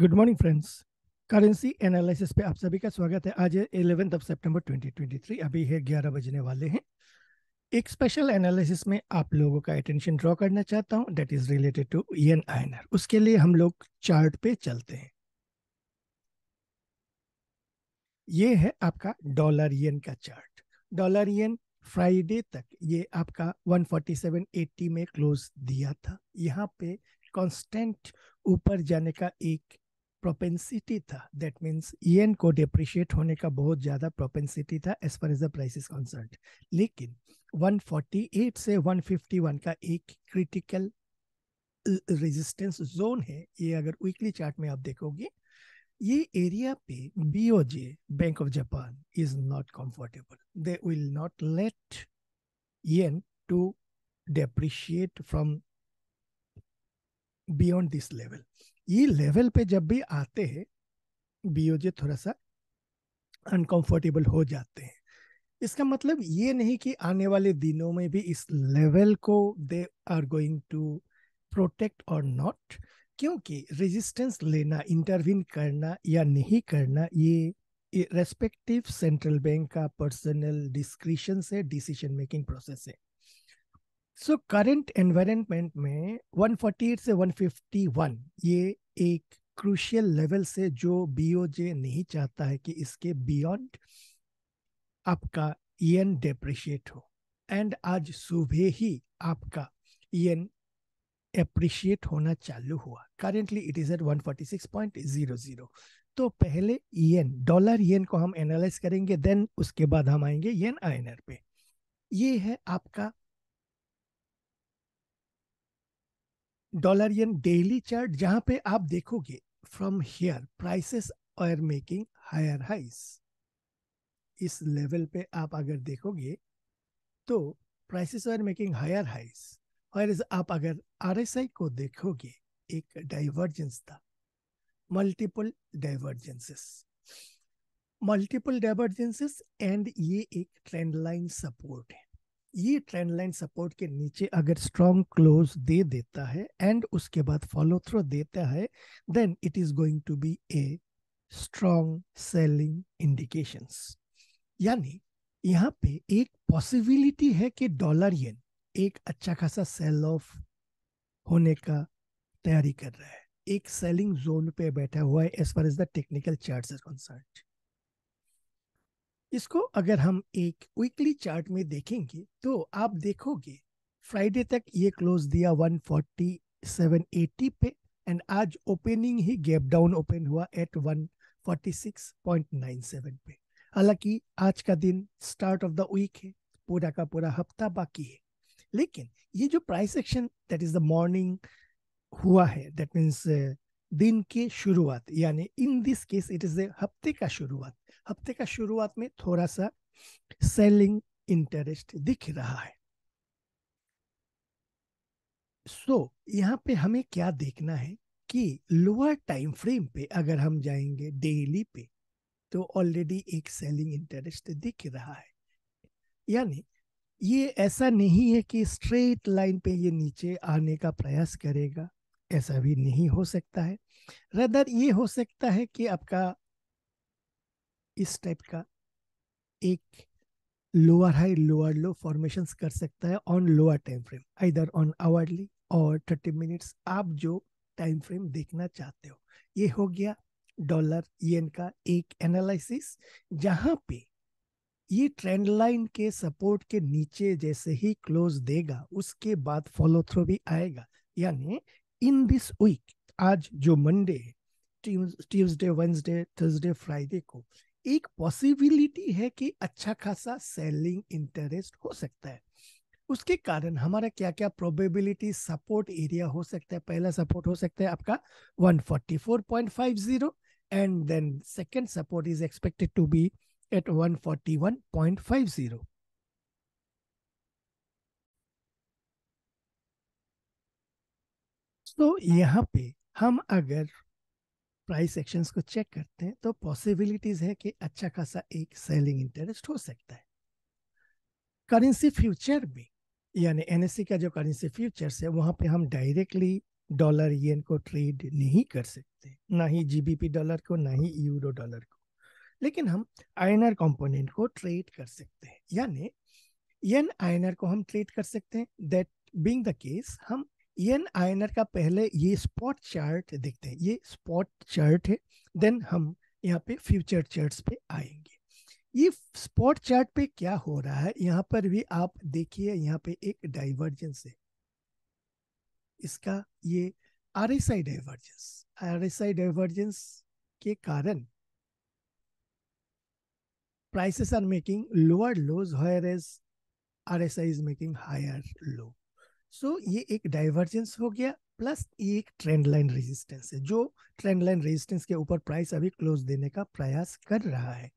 Good morning friends currency analysis पे आप सभी का स्वागत है आज इलेवेंथ ऑफ सितंबर 2023 अभी है ग्यारह बजने वाले हैं एक स्पेशल एनालिसिस में आप लोगों का अटेंशन ड्रॉ करना चाहता हूं that is related to an आयनर उसके लिए हम लोग चार्ट पे चलते हैं ये है आपका डॉलर ईएन का चार्ट डॉलर ईएन फ्राइडे तक ये आपका 147.80 में क्लोज दिया था यहाँ पे कांस्टेंट ऊपर जाने का एक प्रोपेंसिटी था दैट मीन्स ई को डिप्रिशिएट होने का बहुत ज़्यादा प्रोपेंसिटी था as far as the price is concern लेकिन 148 से 151 का एक क्रिटिकल रेजिस्टेंस जोन है ये अगर वीकली चार्ट में आप देखोगे ये एरिया पे BOJ bank of Japan is not comfortable they will not let yen to depreciate from beyond this level ये लेवल पे जब भी आते हैं बीओजे थोड़ा सा अनकंफर्टेबल हो जाते हैं इसका मतलब ये नहीं कि आने वाले दिनों में भी इस लेवल को they are going to protect और नॉट क्योंकि रेजिस्टेंस लेना इंटरवीन करना या नहीं करना ये रेस्पेक्टिव सेंट्रल बैंक का पर्सनल डिस्क्रिशन से डिसीजन मेकिंग प्रोसेस है सो करंट एनवायरमेंट में 148 से 151 ये एक क्रूशियल लेवल से जो बीओजे नहीं चाहता है कि इसके बियॉन्ड आपका ईएन e डेप्रिशिएट हो एंड आज सुबह ही आपका ईएन e एप्रिशिएट होना चालू हुआ करेंटली इट इज एट 146.00 तो पहले ईएन डॉलर ईएन को हम एनालाइज करेंगे देन उसके बाद हम आएंगे येन e आईएनआर पे ये है आपका यन डेली चार्ट जहां पे आप देखोगे from here prices are making higher highs इस लेवल पे आप अगर देखोगे तो प्राइसेस आर मेकिंग हायर हाइस और आप अगर आरएसआई को देखोगे एक डाइवर्जेंस था multiple divergences multiple divergences and ये एक ट्रेंड लाइन सपोर्ट है ये ट्रेंड लाइन सपोर्ट के नीचे अगर स्ट्रॉन्ग क्लोज दे देता है एंड उसके बाद फॉलो थ्रो देता है then it is going to be a strong selling indications यानी यहाँ पे एक पॉसिबिलिटी है कि डॉलर येन एक अच्छा खासा सेल ऑफ होने का तैयारी कर रहा है एक सेलिंग जोन पे बैठा हुआ है as far as the technical chart is इसको अगर हम एक वीकली चार्ट में देखेंगे तो आप देखोगे फ्राइडे तक ये क्लोज दिया 147.80 पे एंड आज ओपनिंग ही गैप डाउन ओपन हुआ एट 146.97 पे हालांकि आज का दिन स्टार्ट ऑफ द वीक है पूरा का पूरा हफ्ता बाकी है लेकिन ये जो price action that is the morning हुआ है दैट मीन्स दिन की शुरुआत यानी in this case it is a हफ्ते का शुरुआत हफ्ते का शुरुआत में थोड़ा सा सेलिंग इंटरेस्ट दिख रहा है सो so, यहाँ पे हमें क्या देखना है कि लोअर टाइम फ्रेम पे अगर हम जाएंगे डेली पे तो ऑलरेडी एक सेलिंग इंटरेस्ट दिख रहा है यानी ये ऐसा नहीं है कि स्ट्रेट लाइन पे ये नीचे आने का प्रयास करेगा ऐसा भी नहीं हो सकता है रदर ये हो सकता है कि आपका इस टाइप का एक lower high lower low formation कर सकता है ऑन लोअर टाइम फ्रेम इधर ऑन आवर्ली और थर्टी मिनट्स आप जो टाइम फ्रेम देखना चाहते हो ये हो गया डॉलर येन का एक एनालिसिस जहां पे ये ट्रेंड लाइन के सपोर्ट के नीचे जैसे ही क्लोज देगा उसके बाद फॉलो थ्रू भी आएगा यानी इन दिस वीक आज जो Monday Tuesday Wednesday Thursday Friday को एक पॉसिबिलिटी है कि अच्छा खासा सेलिंग इंटरेस्ट हो सकता है उसके कारण हमारा क्या क्या प्रोबेबिलिटी सपोर्ट एरिया हो सकता है पहला सपोर्ट हो सकता है आपका 144.50 and then second support is expected to be at 141.50 तो यहाँ पे हम अगर प्राइस एक्शंस को चेक करते हैं तो पॉसिबिलिटीज है कि अच्छा खासा एक सेलिंग इंटरेस्ट हो सकता है करेंसी फ्यूचर में यानी एनएससी e का जो करेंसी फ्यूचर्स है वहाँ पे हम डायरेक्टली डॉलर येन को ट्रेड नहीं कर सकते ना ही जीबीपी डॉलर को ना ही यूरो डॉलर को लेकिन हम आयनर कंपोनेंट को ट्रेड कर सकते हैं यानी येन आयनर को हम ट्रेड कर सकते हैं दैट बीइंग द केस हम एन आयनर का पहले ये स्पॉट चार्ट देखते हैं ये स्पॉट चार्ट है देन हम यहाँ पे फ्यूचर चार्ट्स पे आएंगे ये स्पॉट चार्ट पे क्या हो रहा है यहाँ पर भी आप देखिए यहाँ पे एक डाइवर्जेंस है इसका ये R S I divergence R S I divergence के कारण prices are lower lows higher as R S I is making higher low so so, ये एक डाइवर्जेंस हो गया प्लस एक ट्रेंड लाइन रेजिस्टेंस है जो ट्रेंड लाइन रेजिस्टेंस के ऊपर प्राइस अभी क्लोज देने का प्रयास कर रहा है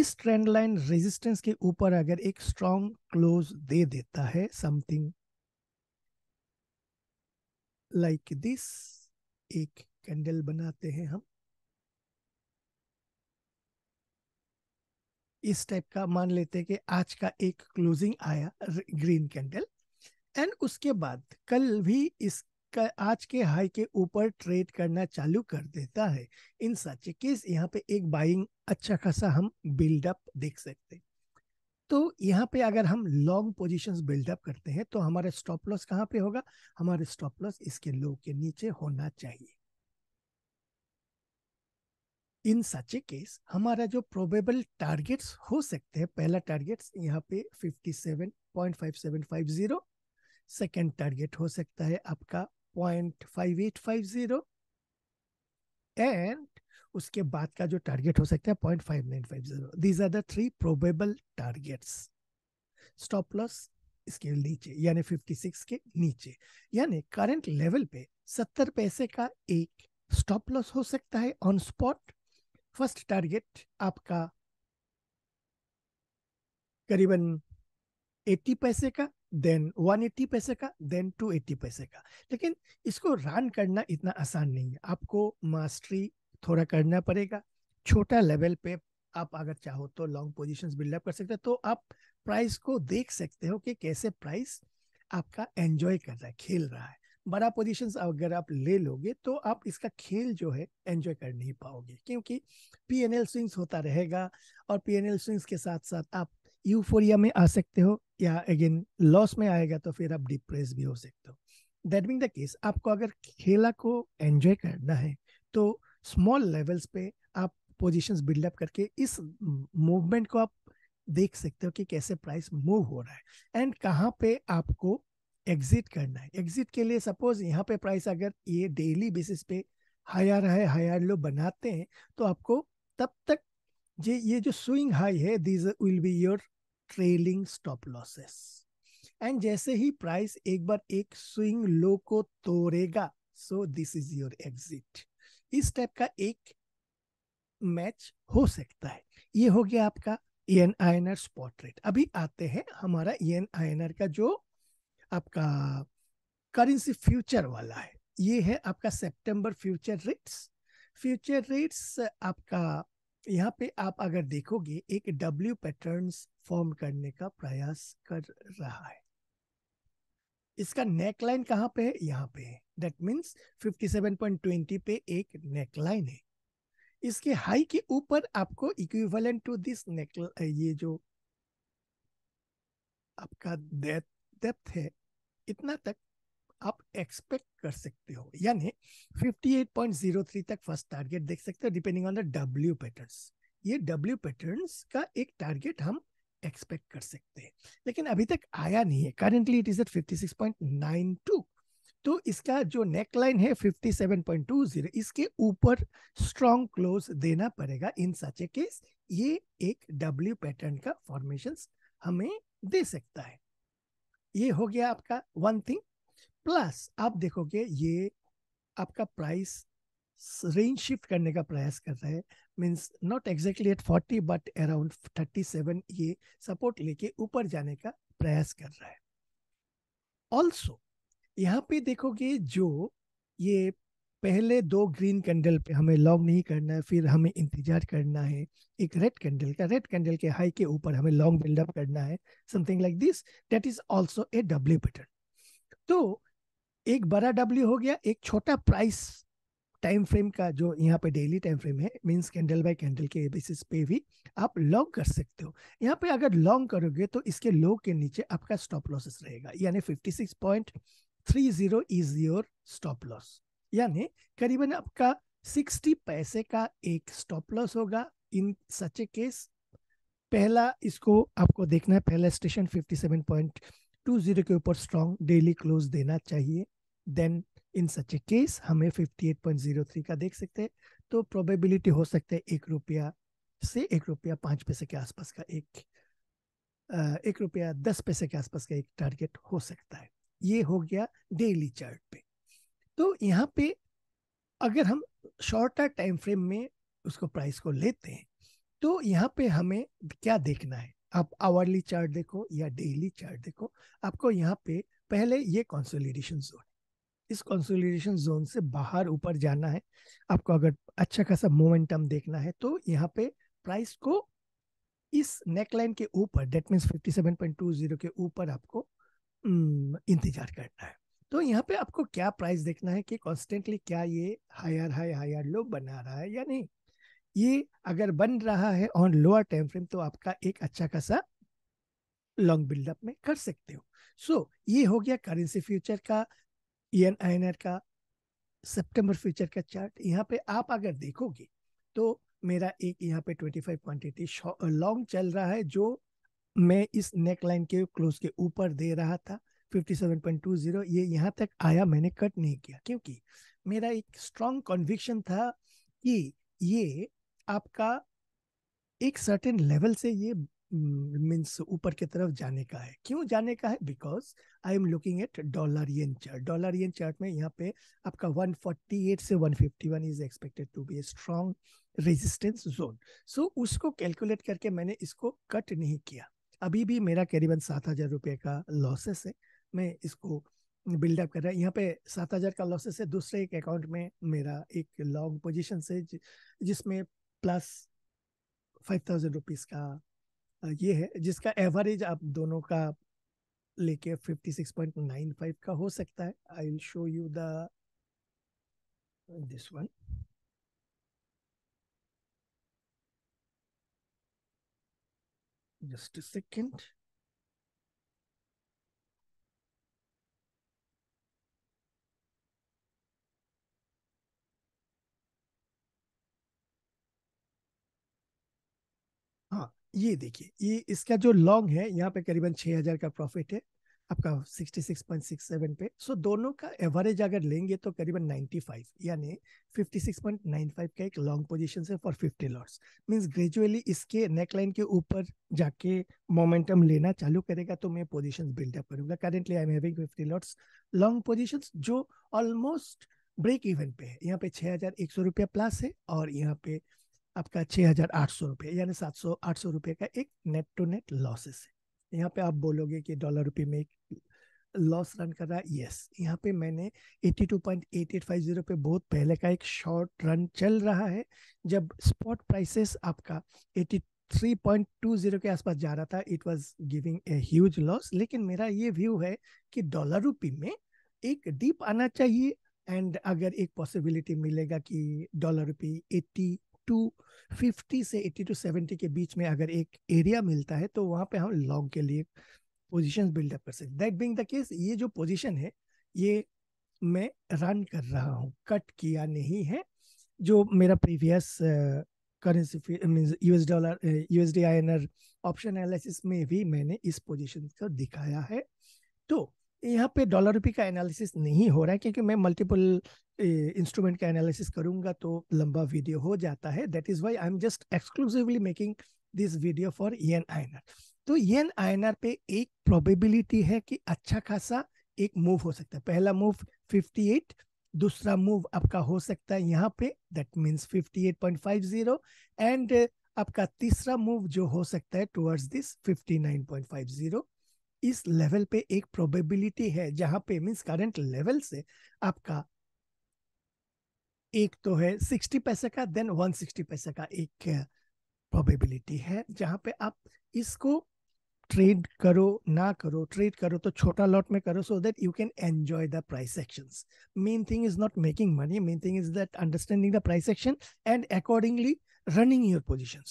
इस ट्रेंड लाइन रेजिस्टेंस के ऊपर अगर एक स्ट्रॉन्ग क्लोज दे देता है समथिंग लाइक दिस एक कैंडल बनाते हैं हम इस टाइप का मान लेते हैं कि आज का एक क्लोजिंग आया ग्रीन कैंडल एंड उसके बाद कल भी इस आज के हाई के ऊपर ट्रेड करना चालू कर देता है इन सच केस यहाँ पे एक बाइंग अच्छा खासा हम बिल्डअप देख सकते हैं तो यहाँ पे अगर हम लॉन्ग पोजीशंस बिल्डअप करते हैं तो हमारे स्टॉप लॉस कहाँ पे होगा हमारे स्टॉप लॉस इसके लो के नीचे होना चाहिए इन सच ए केस हमारा जो प्रोबेबल टारगेट्स हो सकते हैं पहला टारगेट्स यहाँ पे 57.5750 सेकेंड टारगेट हो सकता है आपका point five eight five zero and उसके बाद का जो टारगेट हो सकता है point five nine five zero these are the three probable targets stop loss इसके नीचे यानी फिफ्टी सिक्स के नीचे यानी करंट लेवल पे सत्तर पैसे का एक स्टॉप लॉस हो सकता है ऑन स्पॉट फर्स्ट टारगेट आपका करीबन एट्टी पैसे का देन एट्टी पैसे का देन एट्टी पैसे का लेकिन इसको रन करना इतना आसान नहीं है आपको मास्टरी थोड़ा करना पड़ेगा छोटा लेवल पे आप अगर चाहो तो लॉन्ग पोजिशन बिल्डअप कर सकते हो तो आप प्राइस को देख सकते हो कि कैसे प्राइस आपका एंजॉय कर रहा है खेल रहा है बड़ा पोजिशन अगर आप ले लोगे तो आप इसका खेल जो है एंजॉय कर नहीं पाओगे क्योंकि पी एन एल स्विंग्स होता रहेगा और पी एन एल स्विंग्स के साथ साथ आप यूफोरिया में आ सकते हो या अगेन लॉस में आएगा तो फिर आप डिप्रेस भी हो सकते हो दैट मीन द केस आपको अगर खेला को एंजॉय करना है तो स्मॉल लेवल्स पे आप पोजीशंस बिल्डअप करके इस मूवमेंट को आप देख सकते हो कि कैसे प्राइस मूव हो रहा है एंड कहाँ पे आपको एग्जिट करना है एग्जिट के लिए सपोज यहाँ पे प्राइस अगर ये डेली बेसिस पे हायर है हायर लो बनाते हैं तो आपको तब तक ये ये जो स्विंग हाई है this will be your trailing stop losses and जैसे ही प्राइस एक बार एक स्विंग लो को तोड़ेगा so this is your exit इस टाइप का एक मैच हो सकता है ये हो गया आपका yen I N R spot rate अभी आते हैं हमारा एन आई एन आर का जो आपका करेंसी फ्यूचर वाला है ये है आपका सितंबर फ्यूचर रेट्स फ्यूचर रेट्स आपका यहाँ पे आप अगर देखोगे एक डब्ल्यू पैटर्न्स फॉर्म करने का प्रयास कर रहा है इसका नेक लाइन कहाँ पे है यहाँ पे है दैट मीन्स 57.20 पे एक नेक लाइन है इसके हाई के ऊपर आपको इक्विवेलेंट टू दिस नेक ये जो आपका डेप्थ है इतना तक आप एक्सपेक्ट कर सकते हो यानी 58.03 तक फर्स्ट टारगेट देख सकते हो depending on the W patterns ये डब्ल्यू पैटर्न्स का एक टारगेट हम एक्सपेक्ट कर सकते हैं लेकिन अभी तक आया नहीं है करेंटली इट इज एट 56.92 तो इसका जो नेक लाइन है 57.20 इसके ऊपर स्ट्रॉन्ग क्लोज देना पड़ेगा इन सच ए केस ये एक डब्ल्यू पैटर्न का फॉर्मेशन हमें दे सकता है ये हो गया आपका वन थिंग प्लस आप देखोगे ये आपका प्राइस रेंज शिफ्ट करने का प्रयास कर रहा है means not exactly at forty but around thirty seven ये सपोर्ट लेके ऊपर जाने का प्रयास कर रहा है ऑल्सो यहाँ पे देखोगे जो ये पहले दो ग्रीन कैंडल पे हमें लॉन्ग नहीं करना है फिर हमें इंतजार करना है एक रेड कैंडल का रेड कैंडल के हाई के ऊपर हमें लॉन्ग बिल्डअप करना है something like this that is also a W pattern तो एक बड़ा डब्ल्यू हो गया एक छोटा प्राइस टाइम फ्रेम का जो यहाँ पे डेली टाइम फ्रेम है मीन्स कैंडल बाय कैंडल के बेसिस पे भी आप लॉन्ग कर सकते हो यहाँ पे अगर लॉन्ग करोगे तो इसके लो के नीचे आपका स्टॉप लॉसेस रहेगा यानी zero is your stop loss यानी करीबन आपका सिक्सटी पैसे का एक स्टॉप लॉस होगा इन सच ए केस पहला इसको आपको देखना है पहला station fifty seven point two zero के ऊपर स्ट्रॉन्ग डेली क्लोज देना चाहिए then in such a case हमें 58.03 का देख सकते हैं तो प्रोबेबिलिटी हो सकता है एक रुपया से एक रुपया पाँच पैसे के आसपास का एक एक रुपया दस पैसे के आसपास का एक टारगेट हो सकता है ये हो गया डेली चार्ट पे तो यहाँ पे अगर हम शॉर्टर टाइम फ्रेम में उसको प्राइस को लेते हैं तो यहाँ पे हमें क्या देखना है आप आवरली चार्ट देखो या डेली चार्ट देखो आपको यहाँ पे पहले ये कॉन्सोलिडेशन जोन इस कंसोलिडेशन जोन से बाहर ऊपर जाना है आपको अगर अच्छा खासा मोमेंटम देखना है तो यहाँ पे प्राइस को इस नेकलाइन के ऊपर डेट मीन्स फिफ्टी के ऊपर आपको इंतजार करना है तो यहाँ पे आपको क्या प्राइस देखना है कि कॉन्स्टेंटली क्या ये हायर हाई हायर लो बना रहा है या नहीं ये अगर बन रहा है ऑन लोअर टाइम फ्रेम तो आपका एक अच्छा खासा लॉन्ग बिल्डअप में कर सकते हो सो so, ये हो गया करेंसी फ्यूचर का ईएन आइनर का सितंबर फ्यूचर का चार्ट यहाँ पे आप अगर देखोगे तो मेरा एक यहाँ पे 25 क्वांटिटी लॉन्ग चल रहा है जो मैं इस नेक लाइन के क्लोज के ऊपर दे रहा था 57.20 ये यहाँ तक आया मैंने कट नहीं किया क्योंकि मेरा एक स्ट्रॉन्ग कन्विक्शन था कि ये आपका एक सर्टेन लेवल से ये मीन्स ऊपर की तरफ जाने का है क्यों जाने का है because I am looking at dollar dollar yen chart dollar dollar yen chart में यहाँ पे आपका 148 से 151 is expected to be a strong resistance zone so उसको कैलकुलेट करके मैंने इसको कट नहीं किया अभी भी मेरा करीबन सात हजार रुपये का लॉसेस है मैं इसको बिल्डअप कर रहा है यहाँ पे सात हजार का लॉसेस है दूसरे एक अकाउंट में मेरा एक लॉन्ग पोजिशन से जिसमें प्लस फाइव थाउजेंड रुपीज का ये है जिसका एवरेज आप दोनों का लेके 56.95 का हो सकता है I will show you the this one just a ये देखिए ये इसका जो लॉन्ग है यहाँ पे करीबन 6000 का प्रॉफिट है आपका 66.67 पे सो so, दोनों का एवरेज अगर लेंगे तो करीबन 95 यानी 56.95 का एक लॉन्ग पोजीशन है फॉर 50 लॉट्स मींस ग्रेजुअली इसके नेकलाइन के ऊपर जाके मोमेंटम लेना चालू करेगा तो मैं पोजीशंस बिल्डअप करूंगा currently I am having 50 lots long position जो ऑलमोस्ट ब्रेक इवन पे है यहाँ पे छः हज़ार एक सौ रुपया प्लस है और यहाँ पे आपका छह हज़ार आठ सौ रुपये यानी सात सौ आठ सौ रुपये का एक नेट टू नेट लॉसेस है यहाँ पे आप बोलोगे कि डॉलर रुपये में एक लॉस रन कर रहा है यस यहाँ पे मैंने eighty two point eight eight five zero पे बहुत पहले का एक शॉर्ट रन चल रहा है जब स्पॉट प्राइसेस आपका eighty three point two zero के आसपास जा रहा था it was giving a huge loss लेकिन मेरा ये व्यू है कि डॉलर रुपी में एक डीप आना चाहिए एंड अगर एक पॉसिबिलिटी मिलेगा कि dollar rupee eighty two fifty से एट्टी टू सेवेंटी के बीच में अगर एक एरिया मिलता है तो वहाँ पे हम लॉन्ग के लिए पोजिशन बिल्डअप कर सकते दैट बिंग द केस ये जो पोजिशन है ये मैं रन कर रहा हूँ कट किया नहीं है जो मेरा previous currency means US dollar USD R option analysis में भी मैंने इस पोजिशन को दिखाया है तो यहाँ पे डॉलर रुपये का एनालिसिस नहीं हो रहा है क्योंकि मैं मल्टीपल इंस्ट्रूमेंट का एनालिसिस करूंगा तो लंबा वीडियो हो जाता है that is why I am just exclusively making this video for yen INR तो एन आयनर पे एक प्रोबेबिलिटी है कि अच्छा खासा एक मूव हो सकता है पहला मूव 58 दूसरा मूव आपका हो सकता है यहाँ पे दैट मीन्स 58.50 एंड आपका तीसरा मूव जो हो सकता है टुवर्ड्स दिस 59.50 इस लेवल पे एक प्रोबेबिलिटी है जहां पे मींस करंट लेवल से आपका एक तो है सिक्सटी पैसे का देन वन सिक्सटी पैसे का एक प्रोबेबिलिटी है जहाँ पे आप इसको ट्रेड करो ना करो ट्रेड करो तो छोटा लॉट में करो so that you can enjoy the price action main thing is not making money main thing is that understanding the price action and accordingly running your position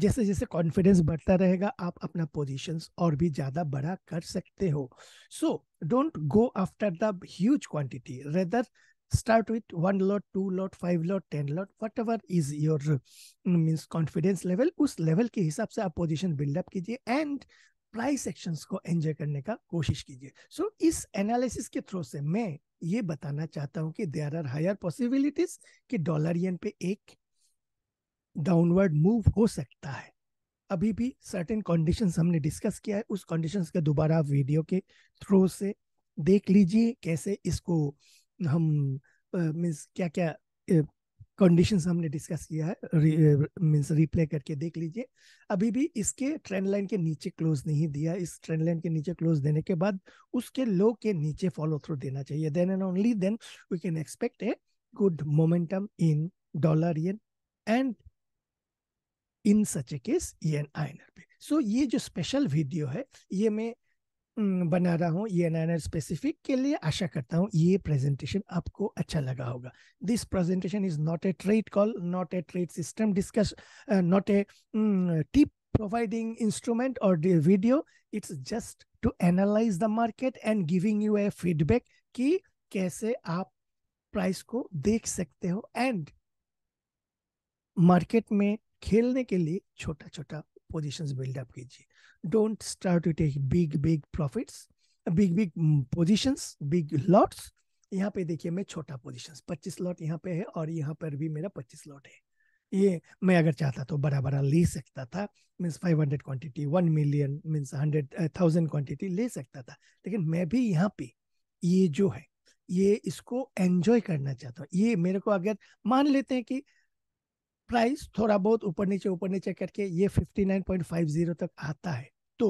जैसे जैसे कॉन्फिडेंस बढ़ता रहेगा आप अपना पोजिशन और भी ज़्यादा बड़ा कर सकते हो so don't go after the huge quantity rather start with one lot two lot five lot ten lot whatever is your uh, means confidence level उस level के हिसाब से आप पोजीशन बिल्डअप कीजिए एंड प्राइस एक्शंस को enjoy करने का कोशिश कीजिए so, इस analysis के through से मैं ये बताना चाहता हूँ कि there are higher possibilities कि डॉलर yen पे एक डाउनवर्ड मूव हो सकता है अभी भी सर्टेन कंडीशंस हमने डिस्कस किया है उस कंडीशंस का दोबारा आप वीडियो के थ्रू से देख लीजिए कैसे इसको हम मीन्स क्या क्या कंडीशंस हमने डिस्कस किया है मीन्स रिप्ले करके देख लीजिए अभी भी इसके ट्रेंड लाइन के नीचे क्लोज नहीं दिया इस ट्रेंड लाइन के नीचे क्लोज देने के बाद उसके लो के नीचे फॉलो थ्रू देना चाहिए then and only then we can expect a good momentum in dollar yen and in such a case ये एन आई एन आर पे सो ये जो स्पेशल वीडियो है ये मैं बना रहा हूँ ई एन एन स्पेसिफिक के लिए आशा करता हूँ ये प्रेजेंटेशन आपको अच्छा लगा होगा this presentation is not a trade call not a trade system discuss not a tip providing instrument और video it's just to analyse the market and giving you a feedback कि कैसे आप प्राइस को देख सकते हो एंड मार्केट में खेलने के लिए छोटा छोटा पोजिशन बिल्डअप कीजिए don't start to take big big profits big big positions big lots यहाँ पे देखिए मैं छोटा पोजिशन पच्चीस लॉट यहाँ पे है और यहाँ पर भी मेरा पच्चीस लॉट है ये मैं अगर चाहता तो बड़ा बड़ा ले सकता था means five hundred quantity one million means hundred thousand quantity ले सकता था लेकिन मैं भी यहाँ पे ये जो है ये इसको एंजॉय करना चाहता हूँ ये मेरे को अगर मान लेते हैं कि प्राइस थोड़ा बहुत ऊपर नीचे ऊपर नीचे करके ये 59.50 तक आता है तो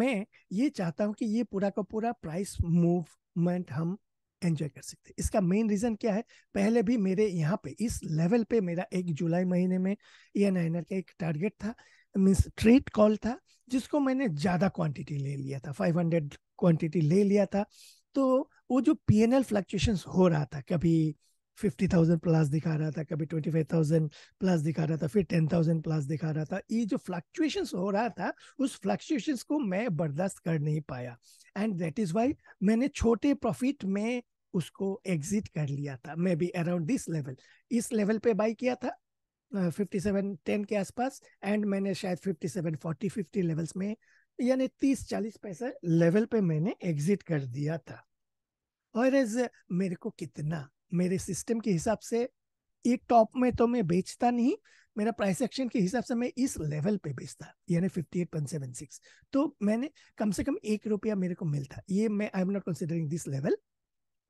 मैं ये चाहता हूँ कि ये पूरा का पूरा प्राइस मूवमेंट हम एंजॉय कर सकते इसका मेन रीजन क्या है पहले भी मेरे यहाँ पे इस लेवल पे मेरा एक जुलाई महीने में ई नाइनर का एक टारगेट था मीन्स ट्रेड कॉल था जिसको मैंने ज़्यादा क्वांटिटी ले लिया था 500 क्वांटिटी ले लिया था तो वो जो पी एन एल फ्लक्चुएशन हो रहा था कभी फिफ्टी थाउजेंड प्लस दिखा रहा था कभी ट्वेंटी फाइव थाउजेंड प्लस दिखा रहा था फिर टेन थाउजेंड प्लस दिखा रहा था ये जो फ्लक्चुएशन हो रहा था उस फ्लक्चुएशन को मैं बर्दाश्त कर नहीं पाया एंड दैट इज वाई मैंने छोटे प्रॉफिट में उसको एग्जिट कर लिया था maybe around this level इस लेवल पे बाई किया था फिफ्टी सेवन टेन के आसपास एंड मैंने शायद fifty seven forty fifty levels में यानी तीस चालीस पैसे लेवल पे मैंने एग्जिट कर दिया था और एज मेरे को कितना मेरे सिस्टम के हिसाब से एक टॉप में तो मैं बेचता नहीं मेरा प्राइस एक्शन के हिसाब से मैं इस लेवल पे बेचता यानी fifty eight point seven six तो मैंने कम से कम एक रुपया मेरे को मिलता ये मैं I am not considering this level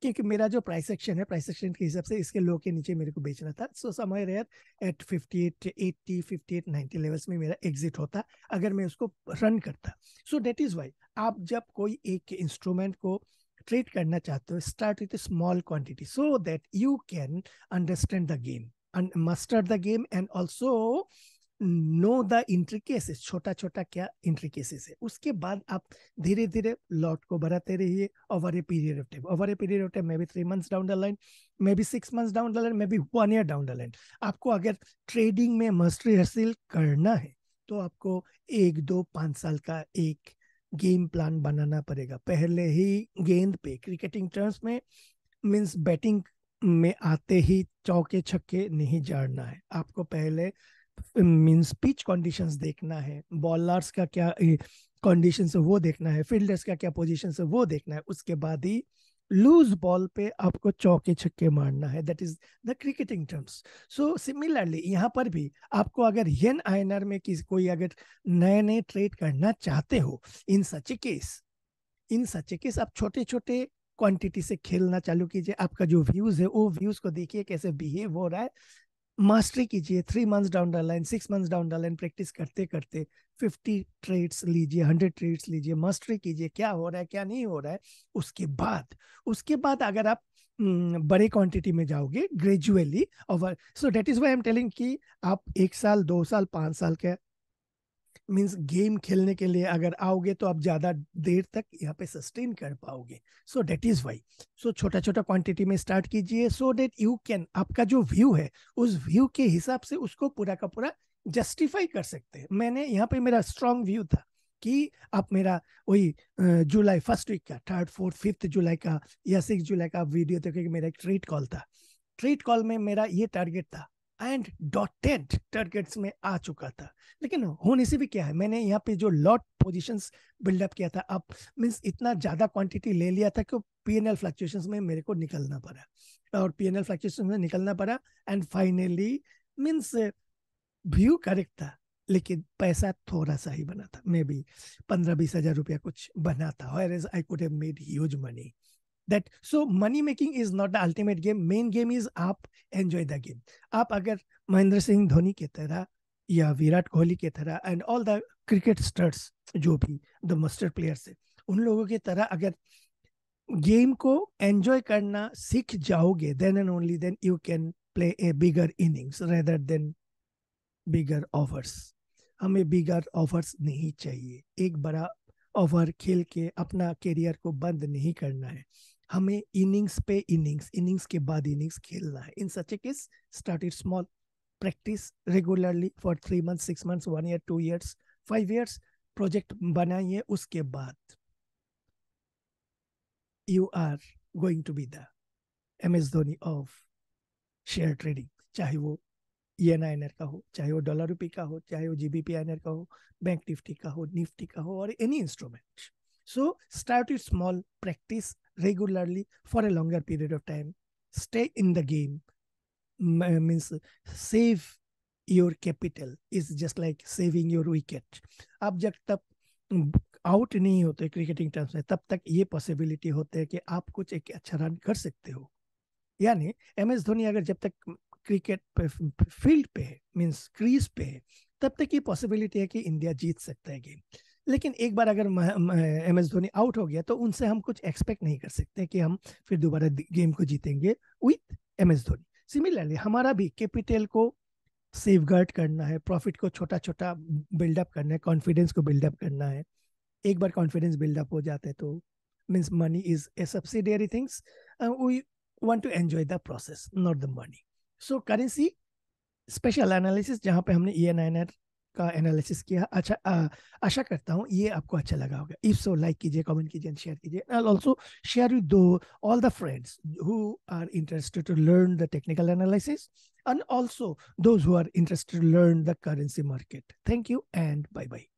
क्योंकि मेरा जो प्राइस एक्शन है प्राइस एक्शन के हिसाब से इसके लो के नीचे मेरे को बेचना था सो समय रेयर at fifty eight eighty fifty eight ninety levels में मेरा एग्जिट होता अगर मैं उसको रन करता सो डेट इज़ वाई आप जब कोई एक इंस्ट्रूमेंट को ट्रेड करना चाहते हो start with small quantity so that you can understand the game and the game and also know the intricacies छोटा छोटा क्या इंट्रिकेसेस है उसके बाद आप धीरे धीरे लॉट को बढ़ाते रहिए over a period of time over a period of time maybe three months down the line maybe six months down the line maybe one year down the line आपको अगर trading में mastery हासिल करना है तो आपको एक दो पाँच साल का एक गेम प्लान बनाना पड़ेगा पहले ही गेंद पे क्रिकेटिंग टर्म्स में मीन्स बैटिंग में आते ही चौके छक्के नहीं जाड़ना है आपको पहले मीन्स पिच कंडीशंस देखना है बॉलर्स का क्या कंडीशन है वो देखना है फील्डर्स का क्या पोजिशन है वो देखना है उसके बाद ही लूज बॉल पे आपको चौके छक्के मारना है that is the cricketing terms so similarly यहाँ पर भी आपको अगर येन आयनर में किसी कोई अगर नए नए ट्रेड करना चाहते हो इन such a case in such case आप छोटे छोटे क्वांटिटी से खेलना चालू कीजिए आपका जो व्यूज है वो व्यूज को देखिए कैसे बिहेव हो रहा है मास्टरी कीजिए three months down the line six months down the line practice करते करते फिफ्टी ट्रेड्स लीजिए हंड्रेड ट्रेड्स लीजिए मास्टरी कीजिए क्या हो रहा है क्या नहीं हो रहा है उसके बाद उसके बाद अगर आप हम्म, बड़े क्वांटिटी में जाओगे ग्रेजुअली और so that is why am telling कि आप एक साल दो साल पाँच साल का मीन्स गेम खेलने के लिए अगर आओगे तो आप ज़्यादा देर तक यहाँ पे सस्टेन कर पाओगे so that is why so छोटा छोटा क्वांटिटी में स्टार्ट कीजिए सो डेट यू कैन आपका जो व्यू है उस व्यू के हिसाब से उसको पूरा का पूरा जस्टिफाई कर सकते हैं मैंने यहाँ पे मेरा स्ट्रांग व्यू था कि आप मेरा वही जुलाई फर्स्ट वीक का थर्ड फोर्थ फिफ्थ जुलाई का या सिक्स जुलाई का वीडियो देखोगे मेरा एक ट्रेड कॉल था ट्रेड कॉल में मेरा ये टारगेट था एंड डॉटेड टारगेट्स में आ चुका था लेकिन होने से भी क्या है मैंने यहाँ पे जो लॉट पोजिशन बिल्डअप किया था अब मीन्स इतना ज़्यादा क्वांटिटी ले लिया था कि पी एन एल फ्लक्चुएशन में मेरे को निकलना पड़ा और पी एन एल फ्लक्चुएशन में निकलना पड़ा and finally means view correct था लेकिन पैसा थोड़ा सा ही बना था मे बी पंद्रह बीस हजार रुपया कुछ बना था I could have made huge money that so money making is not the ultimate game main game is आप एंजॉय द गेम आप अगर महेंद्र सिंह धोनी की तरह या विराट कोहली की तरह and all the cricketers जो भी द मास्टर प्लेयर्स है उन लोगों की तरह अगर गेम को एंजॉय करना सीख जाओगे then and only then you can play a bigger innings rather than bigger offers हमें बिगर ऑफर्स नहीं चाहिए एक बड़ा ऑफर खेल के अपना करियर को बंद नहीं करना है हमें इनिंग्स पे इनिंग्स इनिंग्स के बाद इनिंग्स खेलना है in such a case start it small practice regularly for three month six months one year two years five years project बनाइए उसके बाद you are going to be the M S Dhoni of share trading चाहे वो E N I N R हो चाहे वो dollar rupee का हो चाहे वो G B P I N R हो बैंक निफ्टी का हो निफ्टी का हो और any instrument so start it small practice regularly for a longer period of time. Stay in the game uh, means save your capital is just like saving your wicket. आप जब out नहीं होते cricketing terms में तब तक ये possibility होते है कि आप कुछ एक अच्छा रन कर सकते हो यानी एम एस धोनी अगर जब तक क्रिकेट पे फील्ड पे है मीन्स क्रीज पे है तब तक ये पॉसिबिलिटी है कि इंडिया जीत सकता है गेम लेकिन एक बार अगर एम एस धोनी आउट हो गया तो उनसे हम कुछ एक्सपेक्ट नहीं कर सकते कि हम फिर दोबारा गेम को जीतेंगे with M S Dhoni similarly हमारा भी कैपिटल को सेफ करना है प्रॉफिट को छोटा छोटा बिल्डअप करना है कॉन्फिडेंस को बिल्डअप करना है एक बार कॉन्फिडेंस बिल्डअप हो जाता है तो means money is a subsidiary things we want to enjoy the process not the money so currency special analysis जहाँ पे हमने आर e का एनालिसिस किया अच्छा आ, आशा करता हूँ ये आपको अच्छा लगा होगा इफ सो लाइक कीजिए कमेंट कीजिए शेयर कीजिए and also share with all the friends who are interested to learn the technical analysis and also those who are interested to learn the currency market thank you and bye bye